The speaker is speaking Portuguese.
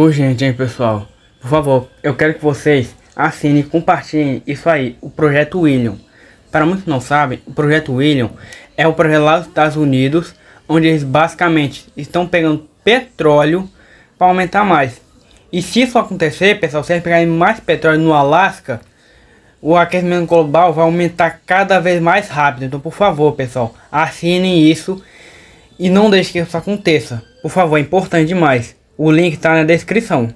urgente, hein, pessoal? Por favor, eu quero que vocês assinem e compartilhem isso aí, o Projeto William. Para muitos que não sabem, o Projeto William é o projeto lá dos Estados Unidos, onde eles basicamente estão pegando petróleo para aumentar mais. E se isso acontecer, pessoal, se eles pegarem mais petróleo no Alasca, o aquecimento global vai aumentar cada vez mais rápido. Então, por favor, pessoal, assinem isso e não deixe que isso aconteça. Por favor, é importante demais. O link está na descrição.